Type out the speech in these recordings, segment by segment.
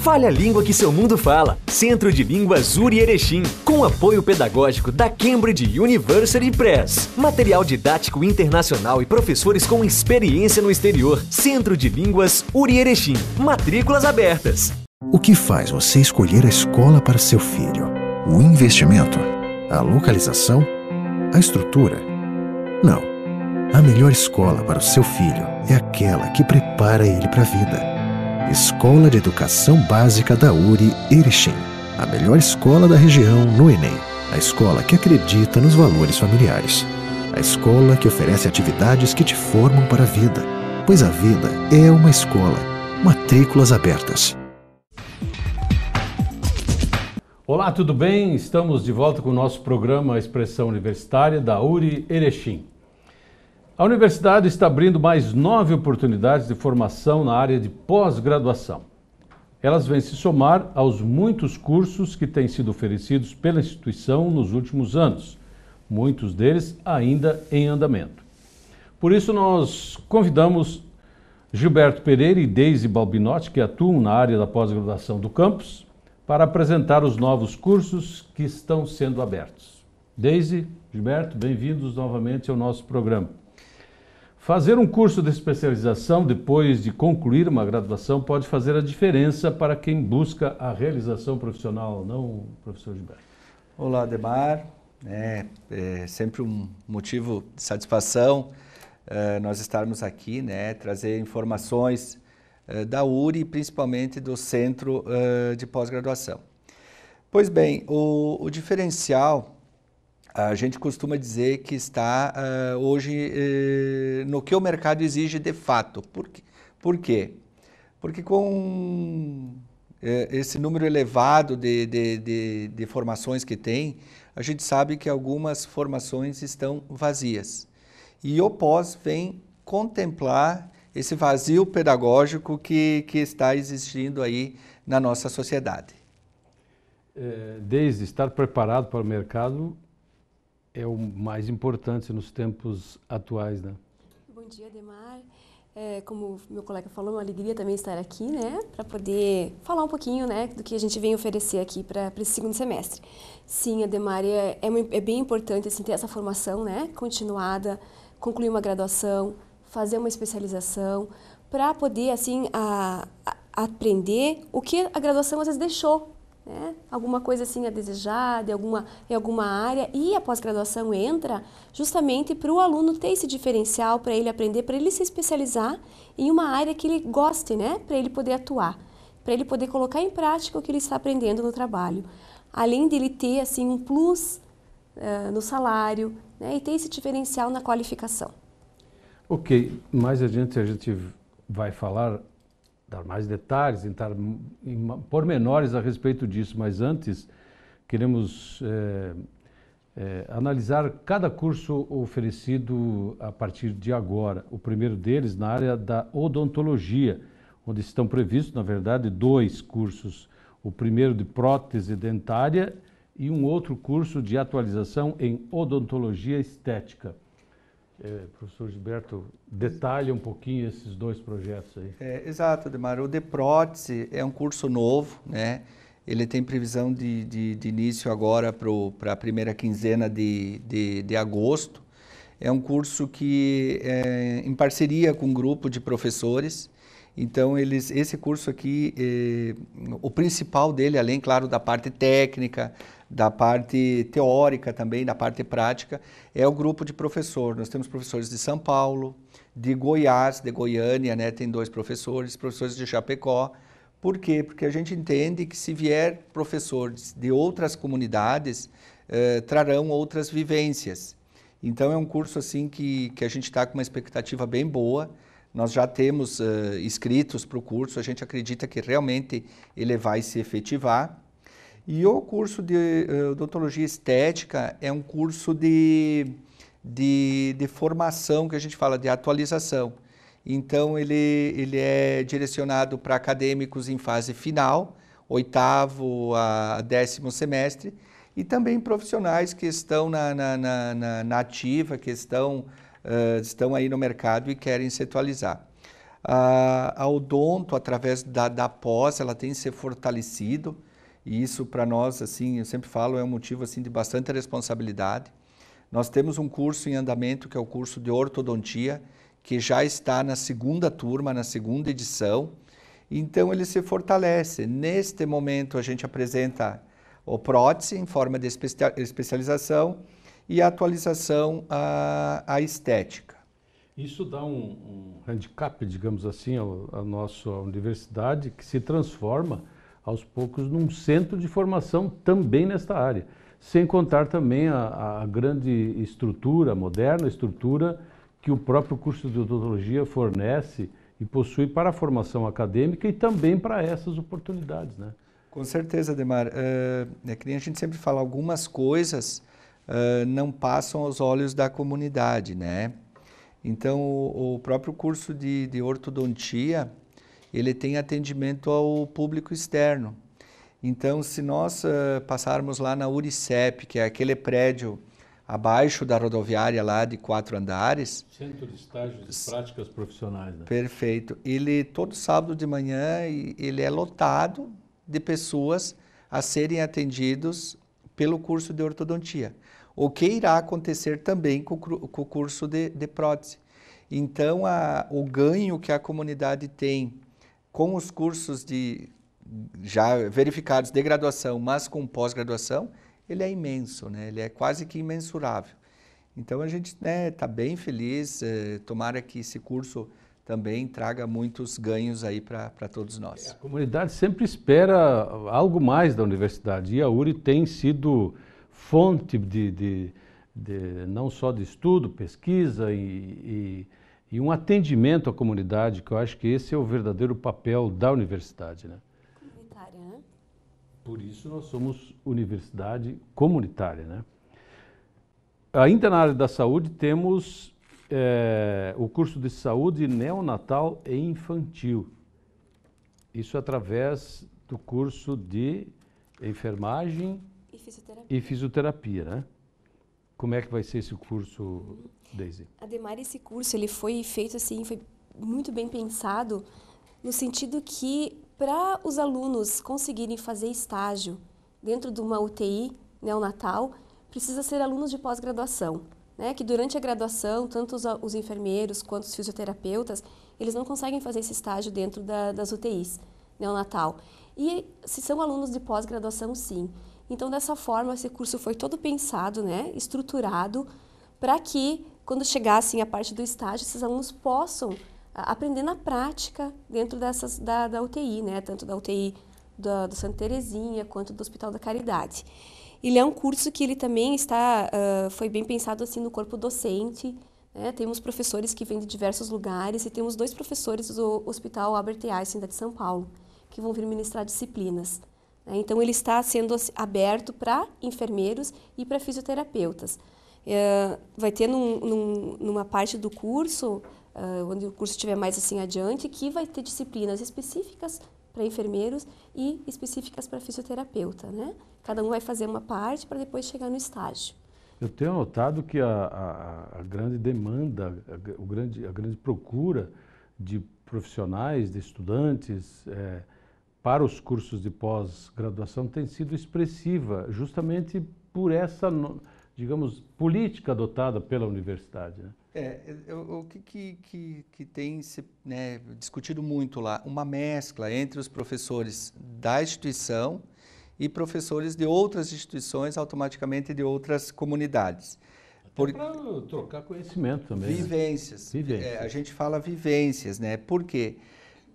Fale a língua que seu mundo fala. Centro de Línguas Uri Erechim. Com apoio pedagógico da Cambridge University Press. Material didático internacional e professores com experiência no exterior. Centro de Línguas Uri Erechim. Matrículas abertas. O que faz você escolher a escola para seu filho? O investimento? A localização? A estrutura? Não. A melhor escola para o seu filho é aquela que prepara ele para a vida Escola de Educação Básica da URI Erechim, a melhor escola da região no Enem, a escola que acredita nos valores familiares, a escola que oferece atividades que te formam para a vida, pois a vida é uma escola. Matrículas abertas. Olá, tudo bem? Estamos de volta com o nosso programa Expressão Universitária da URI Erechim. A universidade está abrindo mais nove oportunidades de formação na área de pós-graduação. Elas vêm se somar aos muitos cursos que têm sido oferecidos pela instituição nos últimos anos, muitos deles ainda em andamento. Por isso, nós convidamos Gilberto Pereira e Deise Balbinotti, que atuam na área da pós-graduação do campus, para apresentar os novos cursos que estão sendo abertos. Deise, Gilberto, bem-vindos novamente ao nosso programa. Fazer um curso de especialização depois de concluir uma graduação pode fazer a diferença para quem busca a realização profissional, não, professor Gilberto? Olá, Demar. É, é sempre um motivo de satisfação eh, nós estarmos aqui, né, trazer informações uh, da URI, principalmente do Centro eh, de Pós-Graduação. Pois bem, o, o diferencial a gente costuma dizer que está uh, hoje uh, no que o mercado exige de fato. Por, quê? Por quê? Porque com uh, esse número elevado de, de, de, de, formações que tem, a gente sabe que algumas formações estão vazias. E o pós vem contemplar esse vazio pedagógico que, que está existindo aí na nossa sociedade. É, desde estar preparado para o mercado é o mais importante nos tempos atuais, né? Bom dia, Demar. É, como meu colega falou, é uma alegria também estar aqui, né, para poder falar um pouquinho, né, do que a gente vem oferecer aqui para esse segundo semestre. Sim, Ademar, é, é, é bem importante assim, ter essa formação, né, continuada, concluir uma graduação, fazer uma especialização, para poder assim a, a aprender o que a graduação às vezes deixou né? alguma coisa assim a desejar de alguma, em alguma área e a pós-graduação entra justamente para o aluno ter esse diferencial, para ele aprender, para ele se especializar em uma área que ele goste, né? para ele poder atuar, para ele poder colocar em prática o que ele está aprendendo no trabalho. Além de ele ter assim, um plus uh, no salário né? e ter esse diferencial na qualificação. Ok, mais adiante a gente vai falar dar mais detalhes, entrar em pormenores a respeito disso, mas antes queremos é, é, analisar cada curso oferecido a partir de agora. O primeiro deles na área da odontologia, onde estão previstos, na verdade, dois cursos. O primeiro de prótese dentária e um outro curso de atualização em odontologia estética. É, professor Gilberto, detalhe um pouquinho esses dois projetos aí. É, exato, Ademar. O de prótese é um curso novo, né? Ele tem previsão de, de, de início agora para a primeira quinzena de, de, de, agosto. É um curso que, é, em parceria com um grupo de professores, então, eles, esse curso aqui, eh, o principal dele, além, claro, da parte técnica, da parte teórica também, da parte prática, é o grupo de professor. Nós temos professores de São Paulo, de Goiás, de Goiânia, né, tem dois professores, professores de Chapecó. Por quê? Porque a gente entende que se vier professores de outras comunidades, eh, trarão outras vivências. Então, é um curso assim que, que a gente está com uma expectativa bem boa, nós já temos uh, eh, inscritos para o curso, a gente acredita que realmente ele vai se efetivar. E o curso de uh, odontologia estética é um curso de, de, de formação, que a gente fala de atualização. Então, ele, ele é direcionado para acadêmicos em fase final, oitavo a décimo semestre, e também profissionais que estão na, na, na, na ativa, que estão uh, estão aí no mercado e querem se atualizar. Uh, a Odonto, através da, da pós, ela tem se fortalecido, e isso para nós, assim, eu sempre falo, é um motivo assim, de bastante responsabilidade. Nós temos um curso em andamento, que é o curso de ortodontia, que já está na segunda turma, na segunda edição. Então, ele se fortalece. Neste momento, a gente apresenta o prótese em forma de especialização e a atualização à, à estética. Isso dá um, um handicap, digamos assim, à nossa universidade, que se transforma aos poucos num centro de formação também nesta área. Sem contar também a, a grande estrutura, a moderna estrutura que o próprio curso de odontologia fornece e possui para a formação acadêmica e também para essas oportunidades. Né? Com certeza, Demar. Eh, é, que nem a gente sempre fala, algumas coisas uh, não passam aos olhos da comunidade, né? Então, o, o próprio curso de, de ortodontia, ele tem atendimento ao público externo. Então, se nós uh, passarmos lá na Uricep, que é aquele prédio abaixo da rodoviária lá de quatro andares. Centro de Estágios e Práticas Profissionais. Né? Perfeito. Ele, todo sábado de manhã, ele é lotado de pessoas a serem atendidos pelo curso de ortodontia o que irá acontecer também com, com o curso de, de prótese. Então, a, o ganho que a comunidade tem com os cursos de, já verificados de graduação, mas com pós-graduação, ele é imenso, né? ele é quase que imensurável. Então, a gente está né, tá bem feliz, eh, tomara que esse curso também traga muitos ganhos aí para todos nós. A comunidade sempre espera algo mais da universidade e a URI tem sido fonte de, de, de não só de estudo, pesquisa e, e, e, um atendimento à comunidade, que eu acho que esse é o verdadeiro papel da universidade. Né? Comunitária, né? Por isso nós somos universidade comunitária. Né? Ainda na área da saúde, temos é, o curso de saúde neonatal e infantil. Isso através do curso de enfermagem e fisioterapia. E fisioterapia, né? Como é que vai ser esse curso, Daisy? Ademar, esse curso ele foi feito assim, foi muito bem pensado no sentido que para os alunos conseguirem fazer estágio dentro de uma UTI neonatal, precisa ser alunos de pós-graduação, né? Que durante a graduação, tanto os, os, enfermeiros quanto os fisioterapeutas, eles não conseguem fazer esse estágio dentro da, das UTIs neonatal. E se são alunos de pós-graduação, sim. Então, dessa forma, esse curso foi todo pensado, né, estruturado, para que, quando chegassem a parte do estágio, esses alunos possam ah, aprender na prática dentro dessas, da, da UTI, né, tanto da UTI do, do Santa Terezinha quanto do Hospital da Caridade. Ele é um curso que ele também está, uh, foi bem pensado assim no corpo docente, né? Temos professores que vêm de diversos lugares e temos dois professores do Hospital Albert Einstein de São Paulo que vão vir ministrar disciplinas. Né? Então, ele está sendo aberto para enfermeiros e para fisioterapeutas. É, vai ter num, num, numa parte do curso, é, onde o curso estiver mais assim adiante, que vai ter disciplinas específicas para enfermeiros e específicas para fisioterapeuta, né? Cada um vai fazer uma parte para depois chegar no estágio. Eu tenho notado que a, a, a grande demanda, a, o grande, a grande procura de profissionais, de estudantes, é, para os cursos de pós-graduação tem sido expressiva, justamente por essa, digamos, política adotada pela universidade. Né? É, o que, que, que, que tem se né, discutido muito lá? Uma mescla entre os professores da instituição e professores de outras instituições, automaticamente de outras comunidades. É Para trocar conhecimento também. Né? Vivências. Né? vivências. É, a gente fala vivências, né? Por quê? Porque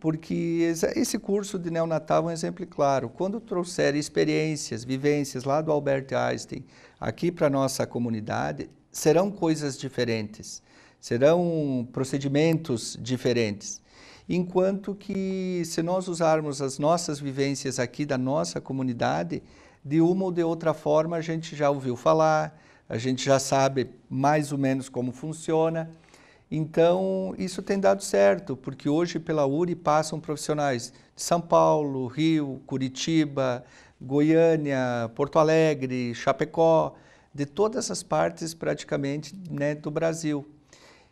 porque esse curso de neonatal é um exemplo claro. Quando trouxer experiências, vivências lá do Albert Einstein aqui para a nossa comunidade, serão coisas diferentes, serão procedimentos diferentes. Enquanto que, se nós usarmos as nossas vivências aqui da nossa comunidade, de uma ou de outra forma a gente já ouviu falar, a gente já sabe mais ou menos como funciona, então, isso tem dado certo, porque hoje pela URI passam profissionais de São Paulo, Rio, Curitiba, Goiânia, Porto Alegre, Chapecó, de todas as partes praticamente né, do Brasil.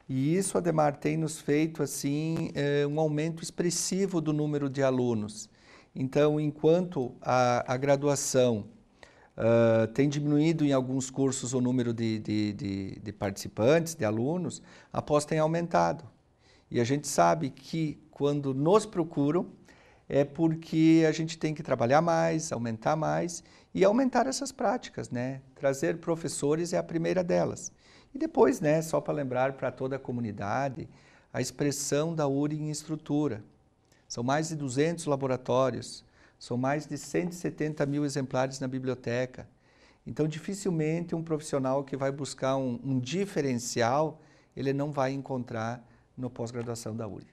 E isso, Ademar, tem nos feito assim é, um aumento expressivo do número de alunos. Então, enquanto a, a graduação Uh, tem diminuído em alguns cursos o número de, de, de, de, participantes, de alunos, após tem aumentado. E a gente sabe que quando nos procuram é porque a gente tem que trabalhar mais, aumentar mais e aumentar essas práticas, né? Trazer professores é a primeira delas. E depois, né, só para lembrar para toda a comunidade, a expressão da URI em estrutura. São mais de 200 laboratórios, são mais de 170 mil exemplares na biblioteca. Então, dificilmente um profissional que vai buscar um, um diferencial, ele não vai encontrar no pós-graduação da URI.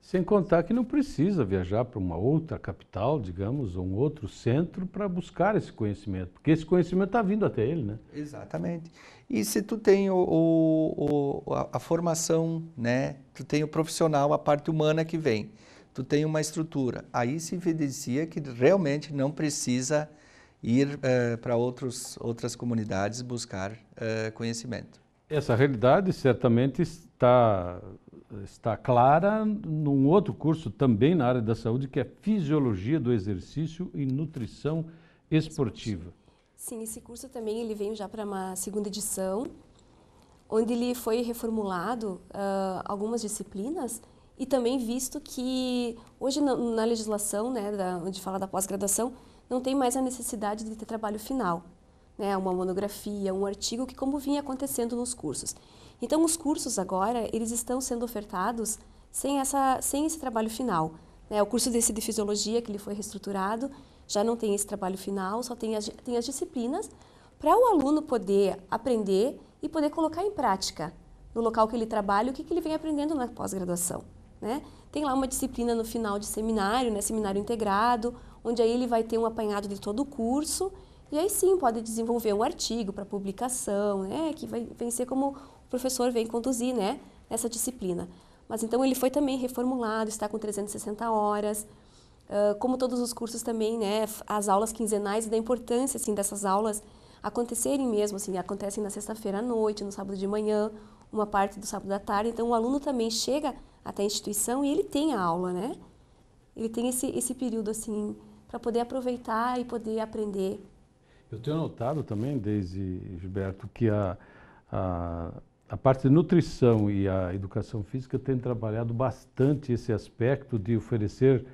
Sem contar que não precisa viajar para uma outra capital, digamos, ou um outro centro para buscar esse conhecimento, porque esse conhecimento está vindo até ele, né? Exatamente. E se tu tem o, o, o a, a formação, né? Tu tem o profissional, a parte humana que vem tu tem uma estrutura. Aí se evidencia que realmente não precisa ir eh, para outras comunidades buscar eh, conhecimento. Essa realidade certamente está, está clara num outro curso também na área da saúde, que é Fisiologia do Exercício e Nutrição Esportiva. Sim, esse curso também ele veio já para uma segunda edição, onde ele foi reformulado uh, algumas disciplinas e também visto que hoje na, na legislação, né, da, onde fala da pós-graduação, não tem mais a necessidade de ter trabalho final, né, uma monografia, um artigo, que como vinha acontecendo nos cursos. Então, os cursos agora, eles estão sendo ofertados sem, essa, sem esse trabalho final. Né? O curso desse de Fisiologia, que ele foi reestruturado, já não tem esse trabalho final, só tem as, tem as disciplinas para o aluno poder aprender e poder colocar em prática no local que ele trabalha o que, que ele vem aprendendo na pós-graduação. Né? Tem lá uma disciplina no final de seminário, né? seminário integrado, onde aí ele vai ter um apanhado de todo o curso e aí sim pode desenvolver um artigo para publicação, né? que vai vencer como o professor vem conduzir né? essa disciplina. Mas então ele foi também reformulado, está com 360 horas, uh, como todos os cursos também, né? as aulas quinzenais e da importância assim, dessas aulas acontecerem mesmo, assim, acontecem na sexta-feira à noite, no sábado de manhã, uma parte do sábado da tarde, então o aluno também chega até a instituição e ele tem a aula, né? Ele tem esse, esse período assim para poder aproveitar e poder aprender. Eu tenho notado também, desde Gilberto, que a, a, a parte de nutrição e a educação física tem trabalhado bastante esse aspecto de oferecer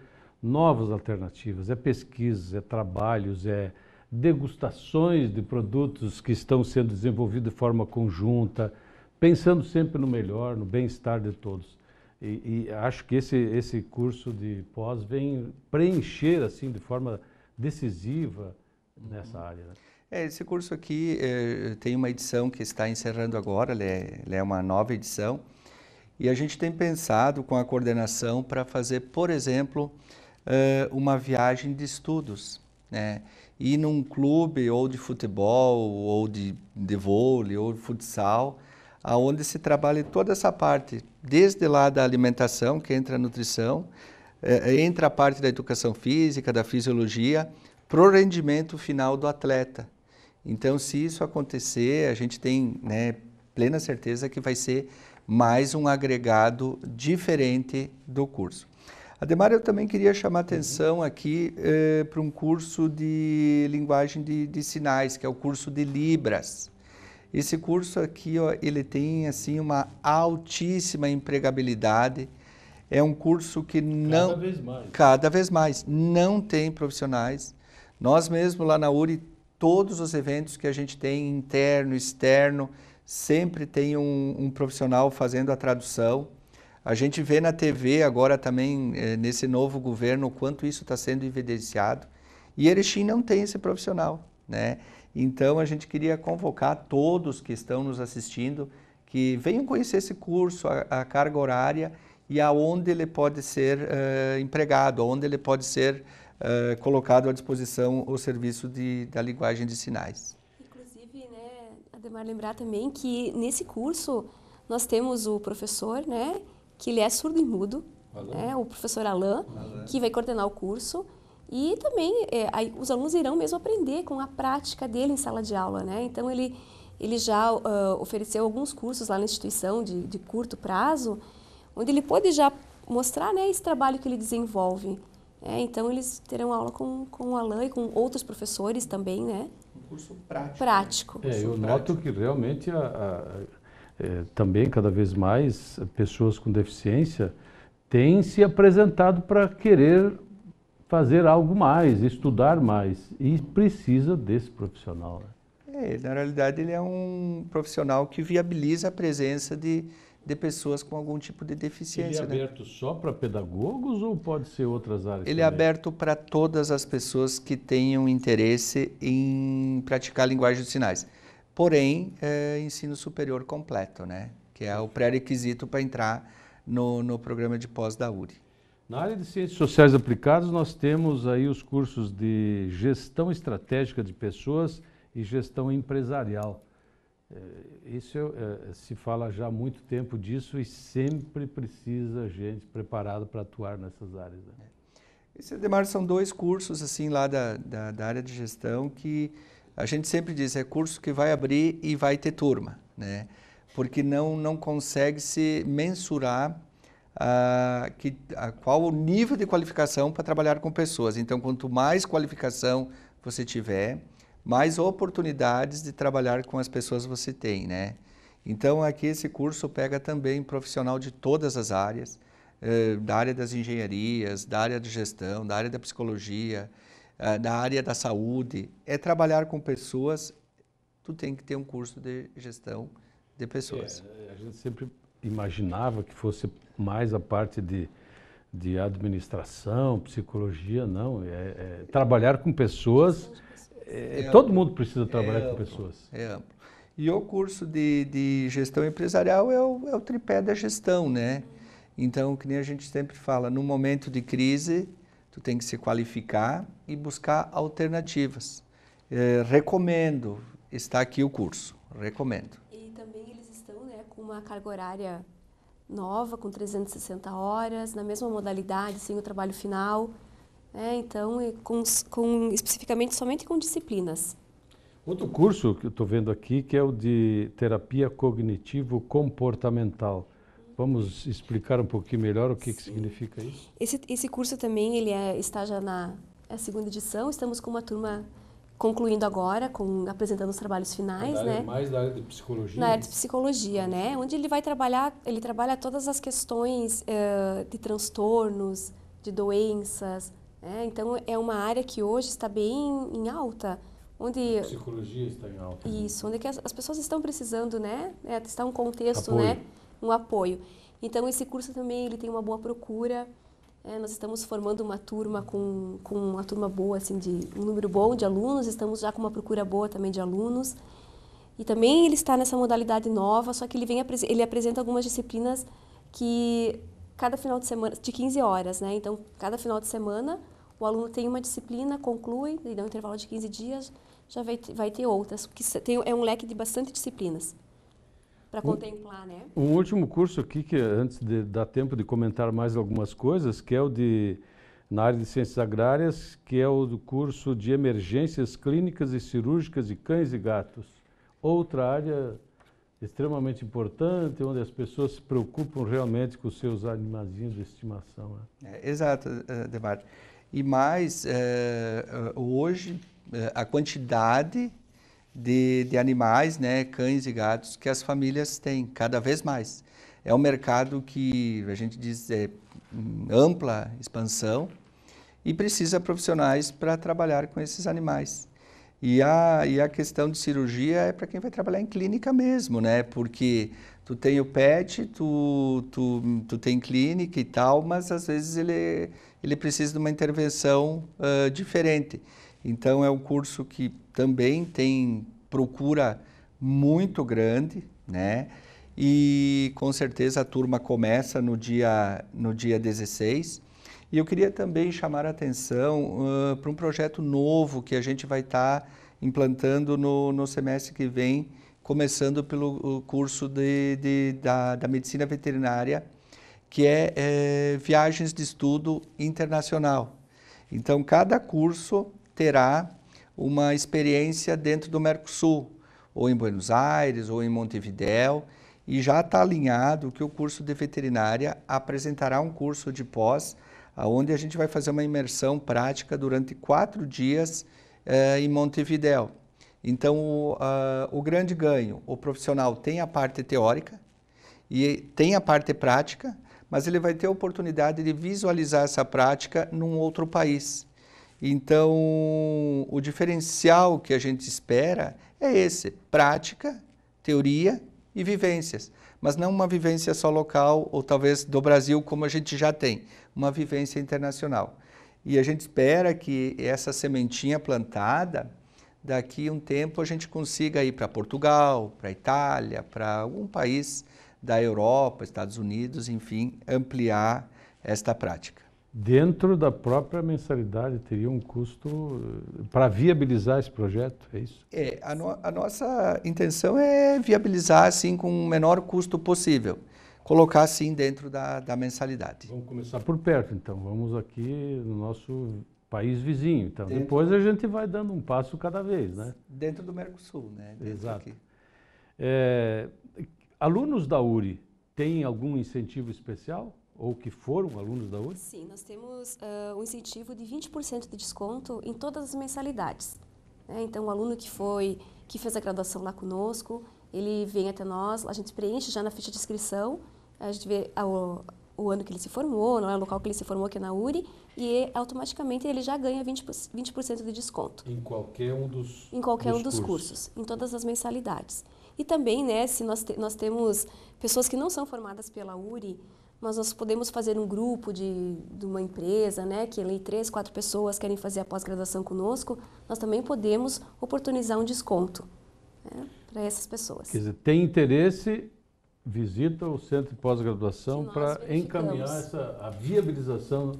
novas alternativas. É pesquisas, é trabalhos, é degustações de produtos que estão sendo desenvolvidos de forma conjunta, pensando sempre no melhor, no bem-estar de todos. E, e acho que esse, esse curso de pós vem preencher, assim, de forma decisiva nessa uhum. área. Né? É, esse curso aqui eh, tem uma edição que está encerrando agora, ele é, ele é uma nova edição, e a gente tem pensado com a coordenação para fazer, por exemplo, eh, uma viagem de estudos, né? ir num clube ou de futebol, ou de, de vôlei, ou futsal, aonde se trabalha toda essa parte, desde lá da alimentação, que entra a nutrição, é, é entra a parte da educação física, da fisiologia, para o rendimento final do atleta. Então, se isso acontecer, a gente tem né, plena certeza que vai ser mais um agregado diferente do curso. Ademar, eu também queria chamar atenção uhum. aqui eh, para um curso de linguagem de, de sinais, que é o curso de Libras. Esse curso aqui, ó, ele tem assim uma altíssima empregabilidade. É um curso que não cada vez mais, cada vez mais não tem profissionais. Nós mesmo lá na URI, todos os eventos que a gente tem interno, externo, sempre tem um, um profissional fazendo a tradução. A gente vê na TV agora também eh, nesse novo governo o quanto isso está sendo evidenciado. E Erechim não tem esse profissional, né? Então a gente queria convocar todos que estão nos assistindo que venham conhecer esse curso, a, a carga horária e aonde ele pode ser uh, empregado, aonde ele pode ser uh, colocado à disposição o serviço de, da linguagem de sinais. Inclusive, né, Ademar, lembrar também que nesse curso nós temos o professor, né, que ele é surdo e mudo, né, o professor Alain, Alain, que vai coordenar o curso. E também é, aí, os alunos irão mesmo aprender com a prática dele em sala de aula, né? Então ele, ele já uh, ofereceu alguns cursos lá na instituição de, de curto prazo, onde ele pode já mostrar né, esse trabalho que ele desenvolve. É, então eles terão aula com, com o Alain e com outros professores também, né? Um curso prático. Né? Prático. É, eu noto que realmente a, a, é, também cada vez mais pessoas com deficiência têm se apresentado para querer fazer algo mais, estudar mais. E precisa desse profissional. Né? É, na realidade, ele é um profissional que viabiliza a presença de, de pessoas com algum tipo de deficiência. Ele é né? aberto só para pedagogos ou pode ser outras áreas? Ele é também? é aberto para todas as pessoas que tenham interesse em praticar a linguagem de sinais. Porém, é ensino superior completo, né? que é o pré-requisito para entrar no, no programa de pós da URI. Na área de ciências sociais aplicadas, nós temos aí os cursos de gestão estratégica de pessoas e gestão empresarial. Eh, isso é, é, é, se fala já há muito tempo disso e sempre precisa gente preparada para atuar nessas áreas. Né? Esse, Ademar, são dois cursos assim lá da, da, da, área de gestão que a gente sempre diz, é curso que vai abrir e vai ter turma, né? Porque não, não consegue se mensurar que, qual o nível de qualificação para trabalhar com pessoas. Então, quanto mais qualificação você tiver, mais oportunidades de trabalhar com as pessoas você tem, né? Então, aqui esse curso pega também profissional de todas as áreas, eh, da área das engenharias, da área de gestão, da área da psicologia, eh, da área da saúde. É trabalhar com pessoas, tu tem que ter um curso de gestão de pessoas. É, a gente sempre imaginava que fosse mais a parte de, de administração, psicologia, não. É, é trabalhar com pessoas. É, todo mundo precisa trabalhar com pessoas. É. é, é, é e o curso de, de gestão empresarial é o, é o tripé da gestão, né? Então, que nem a gente sempre fala, no momento de crise, tu tem que se qualificar e buscar alternativas. É, recomendo, está aqui o curso, recomendo. E também eles uma carga horária nova, com 360 horas, na mesma modalidade, sem o trabalho final. Né? Então, com, com, especificamente somente com disciplinas. Outro curso que eu estou vendo aqui, que é o de terapia cognitivo-comportamental. Vamos explicar um pouquinho melhor o que, que significa isso? Esse, esse curso também ele é, está já na é segunda edição, estamos com uma turma concluindo agora, com, apresentando os trabalhos finais, né? Mais da área de psicologia. Na área de psicologia, né? Onde ele vai trabalhar, ele trabalha todas as questões uh, de transtornos, de doenças, né? Então é uma área que hoje está bem em alta, onde a psicologia está em alta. Né? Isso, onde as, as, pessoas estão precisando, né? É, está um contexto, apoio. né? Um apoio. Então esse curso também ele tem uma boa procura. É, nós estamos formando uma turma com, com uma turma boa, assim, de um número bom de alunos, estamos já com uma procura boa também de alunos. E também ele está nessa modalidade nova, só que ele, vem, ele apresenta algumas disciplinas que cada final de semana, de 15 horas, né? Então, cada final de semana, o aluno tem uma disciplina, conclui, e dá um intervalo de 15 dias, já vai, vai ter outras, que tem, é um leque de bastante disciplinas para contemplar, né? Um último curso aqui que antes de dar tempo de comentar mais algumas coisas, que é o de na área de ciências agrárias, que é o do curso de emergências clínicas e cirúrgicas de cães e gatos. Outra área extremamente importante, onde as pessoas se preocupam realmente com os seus animazinhos de estimação. Né? É, exato, é, Debar. E mais, é, é hoje, é, a quantidade de, de animais, né, cães e gatos, que as famílias têm cada vez mais. É um mercado que a gente diz é, ampla expansão e precisa profissionais para trabalhar com esses animais. E a, e a questão de cirurgia é para quem vai trabalhar em clínica mesmo, né? Porque tu tem o PET, tu, tu, tu tem clínica e tal, mas às vezes ele, ele precisa de uma intervenção uh, diferente. Então é um curso que também tem procura muito grande, né? E com certeza a turma começa no dia no dia 16. E eu queria também chamar a atenção uh, para um projeto novo que a gente vai estar tá implantando no, no semestre que vem, começando pelo curso de, de da, da medicina veterinária, que é, é viagens de estudo internacional. Então, cada curso terá uma experiência dentro do Mercosul, ou em Buenos Aires, ou em Montevidéu, e já está alinhado que o curso de veterinária apresentará um curso de pós, onde a gente vai fazer uma imersão prática durante quatro dias eh, em Montevidéu. Então, o, uh, o grande ganho, o profissional tem a parte teórica e tem a parte prática, mas ele vai ter a oportunidade de visualizar essa prática num outro país. Então, o diferencial que a gente espera é esse: prática, teoria e vivências. Mas não uma vivência só local ou talvez do Brasil, como a gente já tem, uma vivência internacional. E a gente espera que essa sementinha plantada, daqui um tempo, a gente consiga ir para Portugal, para Itália, para algum país da Europa, Estados Unidos, enfim, ampliar esta prática dentro da própria mensalidade teria um custo eh, para viabilizar esse projeto, é isso? É, a, no, a, nossa intenção é viabilizar assim com o menor custo possível, colocar assim dentro da, da mensalidade. Vamos começar por perto, então. Vamos aqui no nosso país vizinho. Então dentro depois a gente vai dando um passo cada vez, né? Dentro do Mercosul, né? Dentro Exato. É, alunos da URI têm algum incentivo especial? ou que foram alunos da URI? Sim, nós temos uh, um incentivo de 20% de desconto em todas as mensalidades. Né? Então, o aluno que foi, que fez a graduação lá conosco, ele vem até nós, a gente preenche já na ficha de inscrição, a gente vê a, ah, o, o, ano que ele se formou, não é o local que ele se formou, que é na URI, e é, automaticamente ele já ganha 20%, 20 de desconto. Em qualquer um dos Em qualquer dos um dos cursos. cursos, em todas as mensalidades. E também, né, se nós, te, nós temos pessoas que não são formadas pela URI, mas nós podemos fazer um grupo de, de uma empresa, né, que ali três, quatro pessoas querem fazer a pós-graduação conosco, nós também podemos oportunizar um desconto né, para essas pessoas. Quer dizer, tem interesse, visita o centro de pós-graduação para encaminhar essa, a viabilização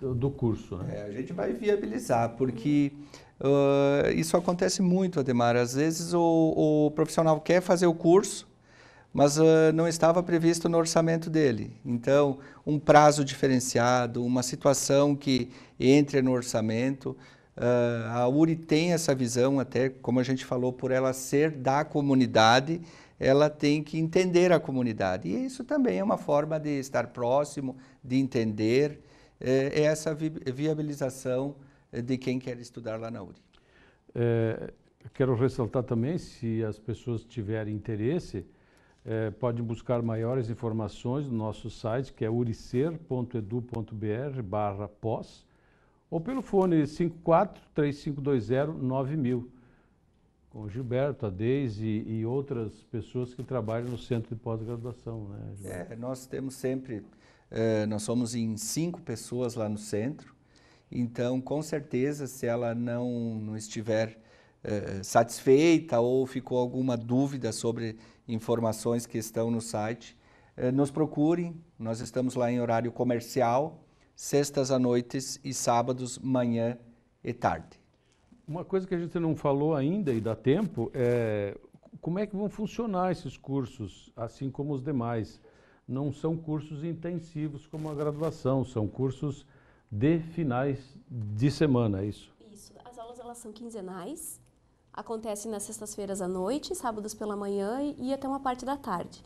do, do, curso. Né? É, a gente vai viabilizar, porque... Uh, isso acontece muito, Ademar. Às vezes o, o profissional quer fazer o curso, mas uh, não estava previsto no orçamento dele. Então, um prazo diferenciado, uma situação que entre no orçamento. Uh, a URI tem essa visão, até como a gente falou, por ela ser da comunidade, ela tem que entender a comunidade. E isso também é uma forma de estar próximo, de entender eh, é, essa vi viabilização eh, de quem quer estudar lá na URI. É, quero ressaltar também, se as pessoas tiverem interesse, é, pode buscar maiores informações no nosso site, que é uricer.edu.br barra pós, ou pelo fone 54-3520-9000, com o Gilberto, a Deise e outras pessoas que trabalham no centro de pós-graduação. Né, é, nós temos sempre, eh, nós somos em cinco pessoas lá no centro, então, com certeza, se ela não, não estiver eh, satisfeita ou ficou alguma dúvida sobre informações que estão no site, eh, nos procurem. Nós estamos lá em horário comercial, sextas à noites e sábados, manhã e tarde. Uma coisa que a gente não falou ainda e dá tempo é como é que vão funcionar esses cursos, assim como os demais. Não são cursos intensivos como a graduação, são cursos de finais de semana, é isso? Isso. As aulas elas são quinzenais Acontece nas sextas-feiras à noite, sábados pela manhã e, até uma parte da tarde.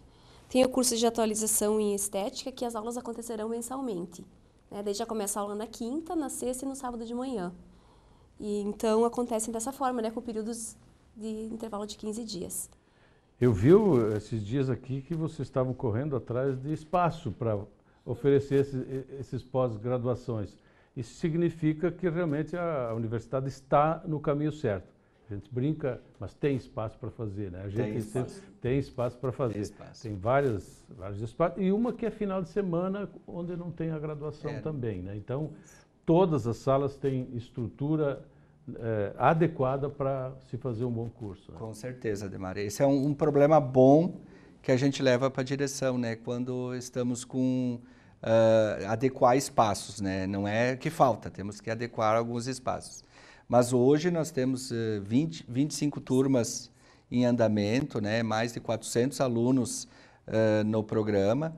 Tem o curso de atualização em estética, que as aulas acontecerão mensalmente. Né? Daí já começa a aula na quinta, na sexta e no sábado de manhã. E, então, acontece dessa forma, né? com períodos de intervalo de 15 dias. Eu vi uh, esses dias aqui que vocês estavam correndo atrás de espaço para oferecer esses, esses pós-graduações. Isso significa que realmente a universidade está no caminho certo. A gente brinca, mas tem espaço para fazer, né? A gente tem espaço, tem espaço para fazer. Tem, espaço. tem várias, vários espaços. E uma que é final de semana, onde não tem a graduação é. também, né? Então, todas as salas têm estrutura é, adequada para se fazer um bom curso. Né? Com certeza, Demaria. Esse é um, um, problema bom que a gente leva para a direção, né? Quando estamos com uh, adequar espaços, né? Não é que falta, temos que adequar alguns espaços. Mas hoje nós temos 20, eh, 25 turmas em andamento, né? mais de 400 alunos uh, no programa.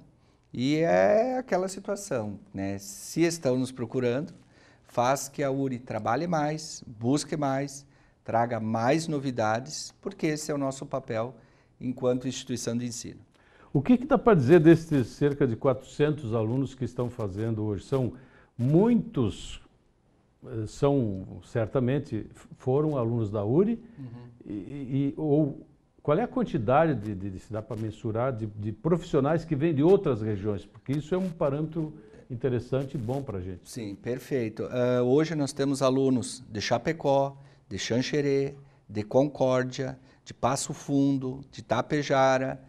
E é aquela situação, né? se estão nos procurando, faz que a URI trabalhe mais, busque mais, traga mais novidades, porque esse é o nosso papel enquanto instituição de ensino. O que, que dá para dizer desses cerca de 400 alunos que estão fazendo hoje? São muitos eh, são certamente foram alunos da URI uhum. e, e, ou qual é a quantidade de, de se dá para mensurar de, de, profissionais que vêm de outras regiões porque isso é um parâmetro interessante e bom para a gente sim perfeito uh, hoje nós temos alunos de Chapecó de Xanxerê de Concórdia de Passo Fundo de Tapejara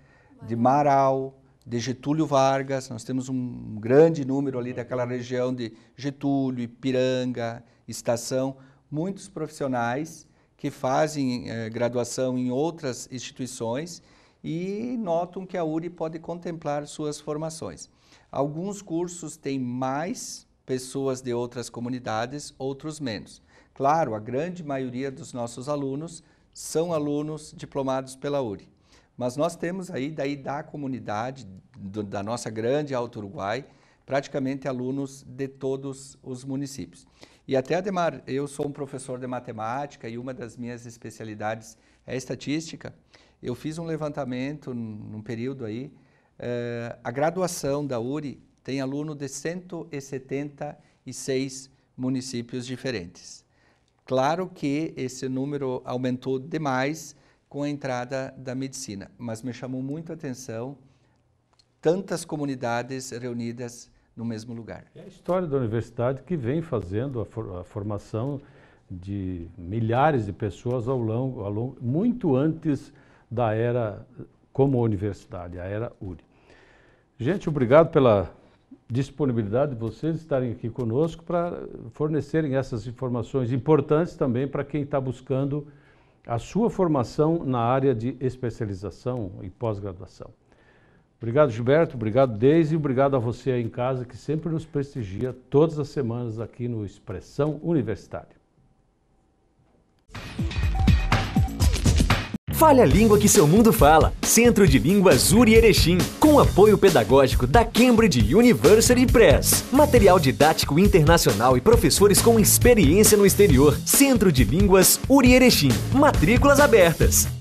de Marau de Getúlio Vargas, nós temos um grande número ali daquela região de Getúlio, Ipiranga, Estação, muitos profissionais que fazem eh, graduação em outras instituições e notam que a URI pode contemplar suas formações. Alguns cursos têm mais pessoas de outras comunidades, outros menos. Claro, a grande maioria dos nossos alunos são alunos diplomados pela URI. Mas nós temos aí, daí da comunidade, do, da nossa grande Alto Uruguai, praticamente alunos de todos os municípios. E até, Ademar, eu sou um professor de matemática e uma das minhas especialidades é estatística. Eu fiz um levantamento num período aí, eh, a graduação da URI tem aluno de 176 municípios diferentes. Claro que esse número aumentou demais com a entrada da medicina. Mas me chamou muito a atenção tantas comunidades reunidas no mesmo lugar. É a história da universidade que vem fazendo a, for a formação de milhares de pessoas ao longo, ao longo, muito antes da era como universidade, a era URI. Gente, obrigado pela disponibilidade de vocês estarem aqui conosco para fornecerem essas informações importantes também para quem está buscando a sua formação na área de especialização e pós-graduação. Obrigado, Gilberto. Obrigado, Deise. Obrigado a você aí em casa que sempre nos prestigia todas as semanas aqui no Expressão Universitária. Fale a língua que seu mundo fala. Centro de Línguas Uri Erechim, com apoio pedagógico da Cambridge University Press. Material didático internacional e professores com experiência no exterior. Centro de Línguas Uri Erechim. Matrículas abertas.